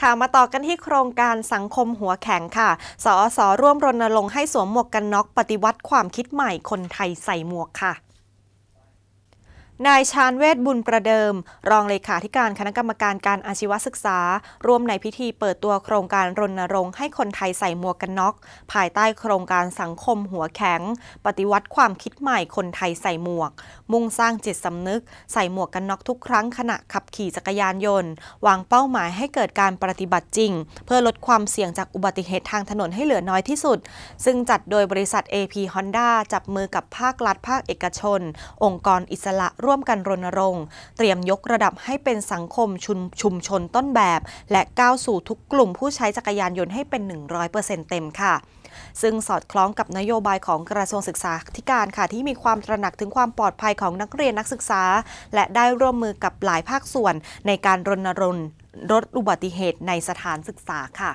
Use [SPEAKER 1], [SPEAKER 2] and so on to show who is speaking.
[SPEAKER 1] ค่ะ มาต่อกันที่โครงการสังคมหัวแข็งค่ะสอสอร่วมรณรงค์ให้สวมหมวกกันน็อกปฏิวัติความคิดใหม่คนไทยใส่หมวกค่ะนายชานเวศบุญประเดิม รองเลขาธิการคณะกรรมการการอาชีวศึกษา ร่วมในพิธีเปิดตัวโครงการรณรงค์ให้คนไทยใส่หมวกกันน็อก ภายใต้โครงการสังคมหัวแข็ง ปฏิวัติความคิดใหม่คนไทยใส่หมวก มุ่งสร้างจิตสำนึก ใส่หมวกกันน็อกทุกครั้งขณะขับขี่จักรยานยนต์ วางเป้าหมายให้เกิดการปฏิบัติจริง เพื่อลดความเสี่ยงจากอุบัติเหตุทางถนนให้เหลือน้อยที่สุด ซึ่งจัดโดยบริษัท AP Honda จับมือกับภาครัฐภาคเอกชน องค์กรอิสระร่วมกันรณรงค์ เตรียมยกระดับให้เป็นสังคมชุมชุมชนต้นแบบ และก้าวสู่ทุกกลุ่มผู้ใช้จักรยานยนต์ให้เป็น 100%เต็มค่ะ ซึ่งสอดคล้องกับนโยบายของกระทรวงศึกษาธิการค่ะ ที่มีความตระหนักถึงความปลอดภัยของนักเรียนนักศึกษา และได้ร่วมมือกับหลายภาคส่วนในการรณรงค์ลดอุบัติเหตุในสถานศึกษาค่ะ